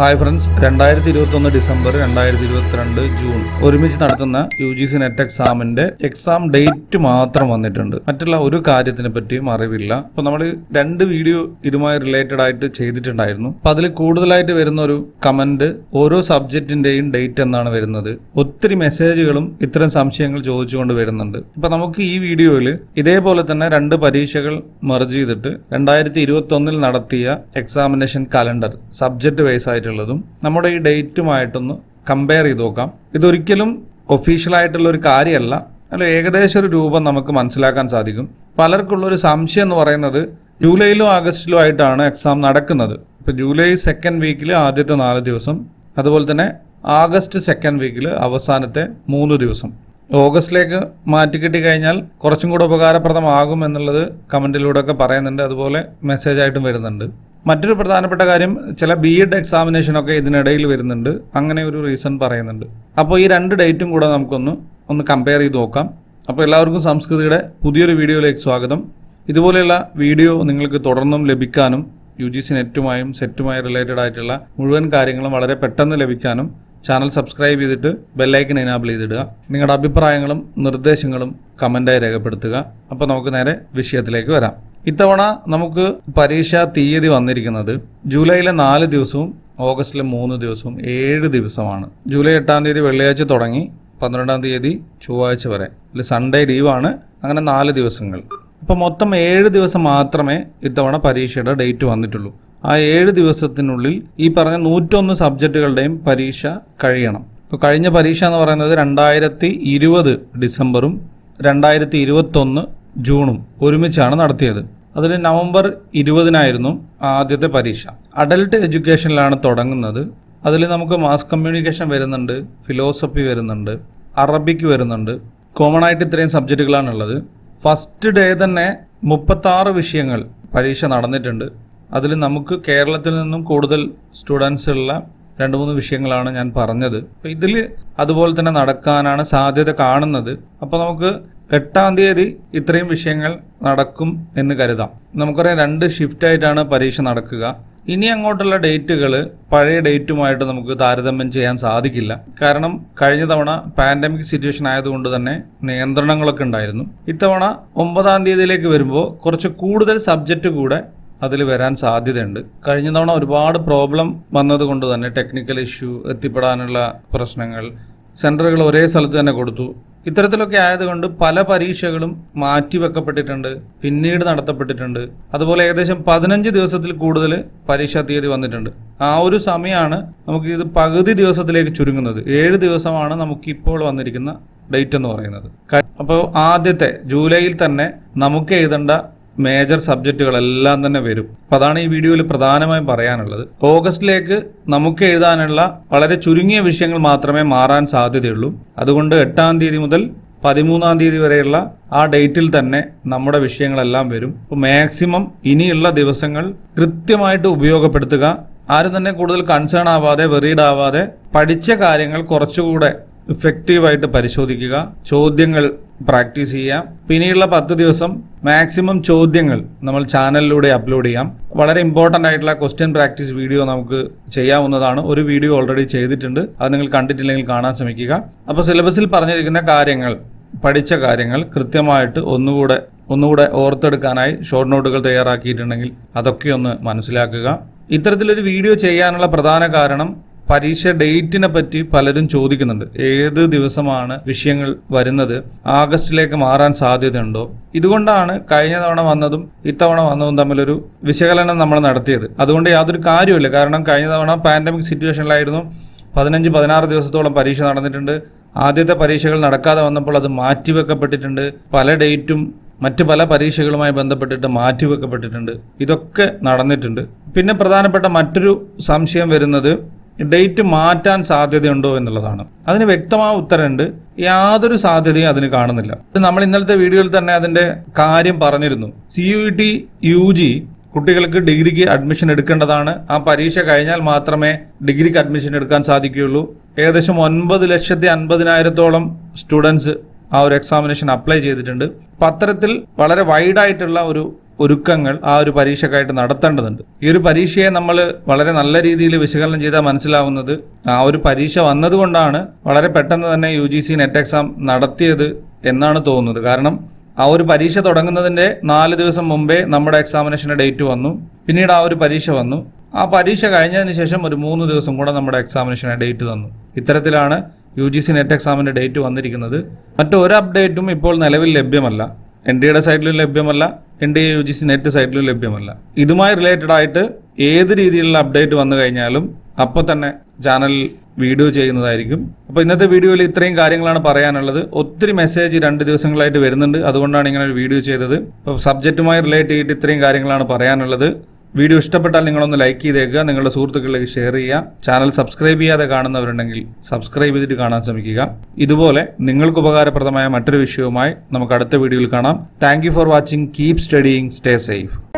hi friends രണ്ടായിരത്തി ഇരുപത്തി ഒന്ന് ഡിസംബർ രണ്ടായിരത്തി ഇരുപത്തിരണ്ട് ജൂൺ ഒരുമിച്ച് നടത്തുന്ന യു ജി സി നെറ്റ് എക്സാമിന്റെ എക്സാം ഡേറ്റ് മാത്രം വന്നിട്ടുണ്ട് മറ്റുള്ള ഒരു കാര്യത്തിനെ പറ്റിയും അറിവില്ല അപ്പൊ നമ്മൾ രണ്ട് വീഡിയോ ഇതുമായി റിലേറ്റഡ് ആയിട്ട് ചെയ്തിട്ടുണ്ടായിരുന്നു അപ്പൊ അതിൽ കൂടുതലായിട്ട് വരുന്ന ഒരു കമന്റ് ഓരോ സബ്ജക്റ്റിന്റെയും ഡേറ്റ് എന്നാണ് വരുന്നത് ഒത്തിരി മെസ്സേജുകളും ഇത്തരം സംശയങ്ങൾ ചോദിച്ചുകൊണ്ട് വരുന്നുണ്ട് ഇപ്പൊ നമുക്ക് ഈ വീഡിയോയിൽ ഇതേപോലെ തന്നെ രണ്ട് പരീക്ഷകൾ മെർജ് ചെയ്തിട്ട് രണ്ടായിരത്തി ഇരുപത്തി ഒന്നിൽ നടത്തിയ എക്സാമിനേഷൻ കലണ്ടർ സബ്ജക്ട് വൈസ് ആയിട്ട് ആയിട്ടുള്ളതും നമ്മുടെ ഈ ഡേറ്റുമായിട്ടൊന്ന് കമ്പയർ ചെയ്ത് നോക്കാം ഇതൊരിക്കലും ഒഫീഷ്യലായിട്ടുള്ള ഒരു കാര്യമല്ല അല്ല ഏകദേശം ഒരു രൂപം നമുക്ക് മനസ്സിലാക്കാൻ സാധിക്കും പലർക്കുള്ള ഒരു സംശയം എന്ന് പറയുന്നത് ജൂലൈയിലും ആഗസ്റ്റിലും ആയിട്ടാണ് എക്സാം നടക്കുന്നത് ഇപ്പോൾ ജൂലൈ സെക്കൻഡ് വീക്കിൽ ആദ്യത്തെ നാല് ദിവസം അതുപോലെ തന്നെ ആഗസ്റ്റ് സെക്കൻഡ് വീക്കിൽ അവസാനത്തെ മൂന്ന് ദിവസം ഓഗസ്റ്റിലേക്ക് മാറ്റി കിട്ടി കഴിഞ്ഞാൽ കുറച്ചും കൂടെ ഉപകാരപ്രദമാകും എന്നുള്ളത് ഒക്കെ പറയുന്നുണ്ട് അതുപോലെ മെസ്സേജായിട്ടും വരുന്നുണ്ട് മറ്റൊരു പ്രധാനപ്പെട്ട കാര്യം ചില ബി എഡ് ഒക്കെ ഇതിനിടയിൽ വരുന്നുണ്ട് അങ്ങനെ ഒരു റീസൺ പറയുന്നുണ്ട് അപ്പോൾ ഈ രണ്ട് ഡേറ്റും കൂടെ നമുക്കൊന്ന് ഒന്ന് കമ്പയർ ചെയ്ത് നോക്കാം അപ്പോൾ എല്ലാവർക്കും സംസ്കൃതിയുടെ പുതിയൊരു വീഡിയോയിലേക്ക് സ്വാഗതം ഇതുപോലെയുള്ള വീഡിയോ നിങ്ങൾക്ക് തുടർന്നും ലഭിക്കാനും യു ജി സി നെറ്റുമായും സെറ്റുമായി റിലേറ്റഡ് ആയിട്ടുള്ള മുഴുവൻ കാര്യങ്ങളും വളരെ പെട്ടെന്ന് ലഭിക്കാനും ചാനൽ സബ്സ്ക്രൈബ് ചെയ്തിട്ട് ബെല്ലൈക്കൻ എനാബിൾ ചെയ്തിടുക നിങ്ങളുടെ അഭിപ്രായങ്ങളും നിർദ്ദേശങ്ങളും കമൻ്റായി രേഖപ്പെടുത്തുക അപ്പോൾ നമുക്ക് നേരെ വിഷയത്തിലേക്ക് വരാം ഇത്തവണ നമുക്ക് പരീക്ഷാ തീയതി വന്നിരിക്കുന്നത് ജൂലൈയിലെ നാല് ദിവസവും ഓഗസ്റ്റിലെ മൂന്ന് ദിവസവും ഏഴ് ദിവസമാണ് ജൂലൈ എട്ടാം തീയതി വെള്ളിയാഴ്ച തുടങ്ങി പന്ത്രണ്ടാം തീയതി ചൊവ്വാഴ്ച വരെ അല്ലെങ്കിൽ സൺഡേ ലീവാണ് അങ്ങനെ നാല് ദിവസങ്ങൾ അപ്പം മൊത്തം ഏഴ് ദിവസം മാത്രമേ ഇത്തവണ പരീക്ഷയുടെ ഡേറ്റ് വന്നിട്ടുള്ളൂ ആ ഏഴ് ദിവസത്തിനുള്ളിൽ ഈ പറഞ്ഞ നൂറ്റൊന്ന് സബ്ജക്റ്റുകളുടെയും പരീക്ഷ കഴിയണം ഇപ്പോൾ കഴിഞ്ഞ പരീക്ഷ എന്ന് പറയുന്നത് രണ്ടായിരത്തി ഇരുപത് ഡിസംബറും രണ്ടായിരത്തി ഇരുപത്തൊന്ന് ജൂണും ഒരുമിച്ചാണ് നടത്തിയത് അതിൽ നവംബർ ഇരുപതിനായിരുന്നു ആദ്യത്തെ പരീക്ഷ അഡൽട്ട് എഡ്യൂക്കേഷനിലാണ് തുടങ്ങുന്നത് അതിൽ നമുക്ക് മാസ് കമ്മ്യൂണിക്കേഷൻ വരുന്നുണ്ട് ഫിലോസഫി വരുന്നുണ്ട് അറബിക്ക് വരുന്നുണ്ട് കോമൺ ആയിട്ട് ഇത്രയും സബ്ജക്റ്റുകളാണ് ഉള്ളത് ഫസ്റ്റ് ഡേ തന്നെ മുപ്പത്താറ് വിഷയങ്ങൾ പരീക്ഷ നടന്നിട്ടുണ്ട് അതിൽ നമുക്ക് കേരളത്തിൽ നിന്നും കൂടുതൽ സ്റ്റുഡൻസ് ഉള്ള രണ്ട് മൂന്ന് വിഷയങ്ങളാണ് ഞാൻ പറഞ്ഞത് അപ്പോൾ ഇതിൽ അതുപോലെ തന്നെ നടക്കാനാണ് സാധ്യത കാണുന്നത് അപ്പോൾ നമുക്ക് എട്ടാം തീയതി ഇത്രയും വിഷയങ്ങൾ നടക്കും എന്ന് കരുതാം നമുക്കറിയാം രണ്ട് ഷിഫ്റ്റ് ആയിട്ടാണ് പരീക്ഷ നടക്കുക ഇനി അങ്ങോട്ടുള്ള ഡേറ്റുകൾ പഴയ ഡേറ്റുമായിട്ട് നമുക്ക് താരതമ്യം ചെയ്യാൻ സാധിക്കില്ല കാരണം കഴിഞ്ഞ തവണ പാൻഡമിക് സിറ്റുവേഷൻ ആയതുകൊണ്ട് തന്നെ നിയന്ത്രണങ്ങളൊക്കെ ഉണ്ടായിരുന്നു ഇത്തവണ ഒമ്പതാം തീയതിയിലേക്ക് വരുമ്പോൾ കുറച്ച് കൂടുതൽ സബ്ജക്റ്റ് കൂടെ അതിൽ വരാൻ സാധ്യതയുണ്ട് കഴിഞ്ഞ തവണ ഒരുപാട് പ്രോബ്ലം വന്നതുകൊണ്ട് തന്നെ ടെക്നിക്കൽ ഇഷ്യൂ എത്തിപ്പെടാനുള്ള പ്രശ്നങ്ങൾ സെൻറ്ററുകൾ ഒരേ സ്ഥലത്ത് തന്നെ കൊടുത്തു ഇത്തരത്തിലൊക്കെ ആയതുകൊണ്ട് പല പരീക്ഷകളും മാറ്റിവെക്കപ്പെട്ടിട്ടുണ്ട് പിന്നീട് നടത്തപ്പെട്ടിട്ടുണ്ട് അതുപോലെ ഏകദേശം പതിനഞ്ച് ദിവസത്തിൽ കൂടുതൽ പരീക്ഷാ തീയതി വന്നിട്ടുണ്ട് ആ ഒരു സമയമാണ് നമുക്ക് ഇത് പകുതി ദിവസത്തിലേക്ക് ചുരുങ്ങുന്നത് ഏഴ് ദിവസമാണ് നമുക്കിപ്പോൾ വന്നിരിക്കുന്ന ഡേറ്റ് എന്ന് പറയുന്നത് അപ്പോൾ ആദ്യത്തെ ജൂലൈയിൽ തന്നെ നമുക്ക് എഴുതേണ്ട മേജർ സബ്ജക്റ്റുകളെല്ലാം തന്നെ വരും അപ്പം അതാണ് ഈ വീഡിയോയിൽ പ്രധാനമായും പറയാനുള്ളത് ഓഗസ്റ്റിലേക്ക് നമുക്ക് എഴുതാനുള്ള വളരെ ചുരുങ്ങിയ വിഷയങ്ങൾ മാത്രമേ മാറാൻ സാധ്യതയുള്ളൂ അതുകൊണ്ട് എട്ടാം തീയതി മുതൽ പതിമൂന്നാം തീയതി വരെയുള്ള ആ ഡേറ്റിൽ തന്നെ നമ്മുടെ വിഷയങ്ങളെല്ലാം വരും അപ്പോൾ മാക്സിമം ഇനിയുള്ള ദിവസങ്ങൾ കൃത്യമായിട്ട് ഉപയോഗപ്പെടുത്തുക ആരും തന്നെ കൂടുതൽ കൺസേൺ ആവാതെ വെറീഡ് ആവാതെ പഠിച്ച കാര്യങ്ങൾ കുറച്ചുകൂടെ ഇഫക്റ്റീവായിട്ട് പരിശോധിക്കുക ചോദ്യങ്ങൾ പ്രാക്ടീസ് ചെയ്യുക പിന്നെയുള്ള പത്ത് ദിവസം മാക്സിമം ചോദ്യങ്ങൾ നമ്മൾ ചാനലിലൂടെ അപ്ലോഡ് ചെയ്യാം വളരെ ഇമ്പോർട്ടൻ്റ് ആയിട്ടുള്ള ക്വസ്റ്റ്യൻ പ്രാക്ടീസ് വീഡിയോ നമുക്ക് ചെയ്യാവുന്നതാണ് ഒരു വീഡിയോ ഓൾറെഡി ചെയ്തിട്ടുണ്ട് അത് നിങ്ങൾ കണ്ടിട്ടില്ലെങ്കിൽ കാണാൻ ശ്രമിക്കുക അപ്പോൾ സിലബസിൽ പറഞ്ഞിരിക്കുന്ന കാര്യങ്ങൾ പഠിച്ച കാര്യങ്ങൾ കൃത്യമായിട്ട് ഒന്നുകൂടെ ഒന്നുകൂടെ ഓർത്തെടുക്കാനായി ഷോർട്ട് നോട്ടുകൾ തയ്യാറാക്കിയിട്ടുണ്ടെങ്കിൽ അതൊക്കെ ഒന്ന് മനസ്സിലാക്കുക ഇത്തരത്തിലൊരു വീഡിയോ ചെയ്യാനുള്ള പ്രധാന കാരണം പരീക്ഷ ഡേറ്റിനെ പറ്റി പലരും ചോദിക്കുന്നുണ്ട് ഏത് ദിവസമാണ് വിഷയങ്ങൾ വരുന്നത് ആഗസ്റ്റിലേക്ക് മാറാൻ സാധ്യതയുണ്ടോ ഇതുകൊണ്ടാണ് കഴിഞ്ഞ തവണ വന്നതും ഇത്തവണ വന്നതും തമ്മിലൊരു വിശകലനം നമ്മൾ നടത്തിയത് അതുകൊണ്ട് യാതൊരു കാര്യമില്ല കാരണം കഴിഞ്ഞ തവണ പാൻഡമിക് സിറ്റുവേഷനിലായിരുന്നു പതിനഞ്ച് പതിനാറ് ദിവസത്തോളം പരീക്ഷ നടന്നിട്ടുണ്ട് ആദ്യത്തെ പരീക്ഷകൾ നടക്കാതെ വന്നപ്പോൾ അത് മാറ്റിവെക്കപ്പെട്ടിട്ടുണ്ട് പല ഡേറ്റും മറ്റ് പല പരീക്ഷകളുമായി ബന്ധപ്പെട്ടിട്ട് മാറ്റിവെക്കപ്പെട്ടിട്ടുണ്ട് ഇതൊക്കെ നടന്നിട്ടുണ്ട് പിന്നെ പ്രധാനപ്പെട്ട മറ്റൊരു സംശയം വരുന്നത് ഡേറ്റ് മാറ്റാൻ സാധ്യതയുണ്ടോ എന്നുള്ളതാണ് അതിന് വ്യക്തമായ ഉത്തരമുണ്ട് യാതൊരു സാധ്യതയും അതിന് കാണുന്നില്ല നമ്മൾ ഇന്നലത്തെ വീഡിയോയിൽ തന്നെ അതിന്റെ കാര്യം പറഞ്ഞിരുന്നു C U T U G കുട്ടികൾക്ക് ഡിഗ്രിക്ക് അഡ്മിഷൻ എടുക്കേണ്ടതാണ് ആ പരീക്ഷ കഴിഞ്ഞാൽ മാത്രമേ ഡിഗ്രിക്ക് അഡ്മിഷൻ എടുക്കാൻ സാധിക്കുകയുള്ളൂ ഏകദേശം ഒൻപത് ലക്ഷത്തി അൻപതിനായിരത്തോളം സ്റ്റുഡൻസ് ആ ഒരു എക്സാമിനേഷൻ അപ്ലൈ ചെയ്തിട്ടുണ്ട് പത്രത്തിൽ വളരെ വൈഡായിട്ടുള്ള ഒരു ഒരുക്കങ്ങൾ ആ ഒരു പരീക്ഷക്കായിട്ട് നടത്തേണ്ടതുണ്ട് ഈ ഒരു പരീക്ഷയെ നമ്മൾ വളരെ നല്ല രീതിയിൽ വിശകലനം ചെയ്താൽ മനസ്സിലാവുന്നത് ആ ഒരു പരീക്ഷ വന്നതുകൊണ്ടാണ് വളരെ പെട്ടെന്ന് തന്നെ U G C net exam നടത്തിയത് എന്നാണ് തോന്നുന്നത് കാരണം ആ ഒരു പരീക്ഷ തുടങ്ങുന്നതിന്റെ നാല് ദിവസം മുമ്പേ നമ്മുടെ എക്സാമിനേഷന്റെ ഡേറ്റ് വന്നു പിന്നീട് ആ ഒരു പരീക്ഷ വന്നു ആ പരീക്ഷ കഴിഞ്ഞതിന് ശേഷം ഒരു മൂന്ന് ദിവസം കൂടെ നമ്മുടെ എക്സാമിനേഷന്റെ ഡേറ്റ് തന്നു ഇത്തരത്തിലാണ് യു ജി സി നെറ്റ് എക്സാമിന്റെ ഡേറ്റ് വന്നിരിക്കുന്നത് മറ്റൊരു അപ്ഡേറ്റും ഇപ്പോൾ നിലവിൽ ലഭ്യമല്ല എൻ ഡിയുടെ സൈറ്റിലും ലഭ്യമല്ല N D A U G C net സൈറ്റിലും ലഭ്യമല്ല ഇതുമായി റിലേറ്റഡ് ആയിട്ട് ഏത് രീതിയിലുള്ള അപ്ഡേറ്റ് വന്നു കഴിഞ്ഞാലും അപ്പോൾ തന്നെ ചാനൽ വീഡിയോ ചെയ്യുന്നതായിരിക്കും അപ്പോൾ ഇന്നത്തെ വീഡിയോയിൽ ഇത്രയും കാര്യങ്ങളാണ് പറയാനുള്ളത് ഒത്തിരി മെസ്സേജ് രണ്ട് ദിവസങ്ങളായിട്ട് വരുന്നുണ്ട് അതുകൊണ്ടാണ് ഇങ്ങനെ ഒരു വീഡിയോ ചെയ്തത് അപ്പോൾ സബ്ജക്റ്റുമായി റിലേറ്റ് ചെയ്തിട്ട് ഇത്രയും കാര്യങ്ങളാണ് പറയാനുള്ളത് വീഡിയോ ഇഷ്ടപ്പെട്ടാൽ നിങ്ങളൊന്ന് ലൈക്ക് ചെയ്തേക്കുക നിങ്ങളുടെ സുഹൃത്തുക്കളിലേക്ക് ഷെയർ ചെയ്യുക ചാനൽ സബ്സ്ക്രൈബ് ചെയ്യാതെ കാണുന്നവരുണ്ടെങ്കിൽ സബ്സ്ക്രൈബ് ചെയ്തിട്ട് കാണാൻ ശ്രമിക്കുക ഇതുപോലെ നിങ്ങൾക്ക് ഉപകാരപ്രദമായ മറ്റൊരു വിഷയവുമായി നമുക്ക് അടുത്ത വീഡിയോയിൽ കാണാം thank for watching keep studying stay safe